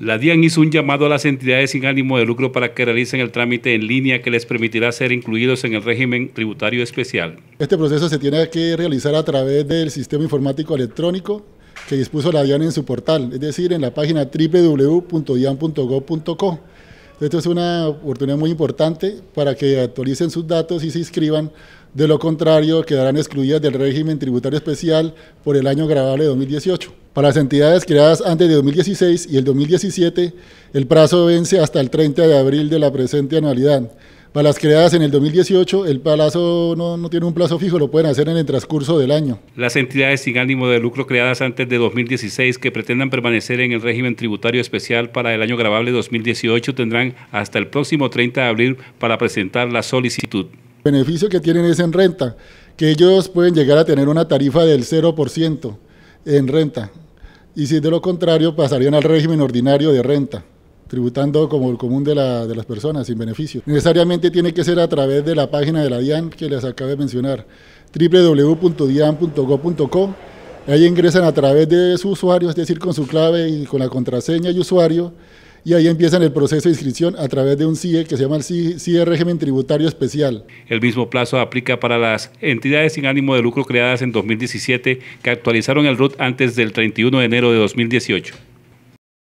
La DIAN hizo un llamado a las entidades sin ánimo de lucro para que realicen el trámite en línea que les permitirá ser incluidos en el régimen tributario especial. Este proceso se tiene que realizar a través del sistema informático electrónico que dispuso la DIAN en su portal, es decir, en la página www.dian.gov.co. Esto es una oportunidad muy importante para que actualicen sus datos y se inscriban de lo contrario, quedarán excluidas del régimen tributario especial por el año grabable 2018. Para las entidades creadas antes de 2016 y el 2017, el plazo vence hasta el 30 de abril de la presente anualidad. Para las creadas en el 2018, el plazo no, no, tiene un plazo fijo, lo pueden hacer en el transcurso del año. Las entidades sin ánimo de lucro creadas antes de 2016 que pretendan permanecer en el régimen tributario especial para el año grabable 2018 tendrán hasta el próximo 30 de abril para presentar la solicitud beneficio que tienen es en renta, que ellos pueden llegar a tener una tarifa del 0% en renta. Y si es de lo contrario, pasarían al régimen ordinario de renta, tributando como el común de, las personas, sin beneficio. Necesariamente tiene que ser a través de la página de la DIAN que les acabo de mencionar, www.dian.go.co. Ahí ingresan a través de su usuario, es decir, con su clave y con la contraseña y usuario y ahí empiezan el proceso de inscripción a través de un CIE que se llama el CIE, e Régimen Tributario Especial. El mismo plazo aplica para las entidades sin ánimo de lucro creadas en 2017 que actualizaron el RUT antes del 31 de enero de 2018.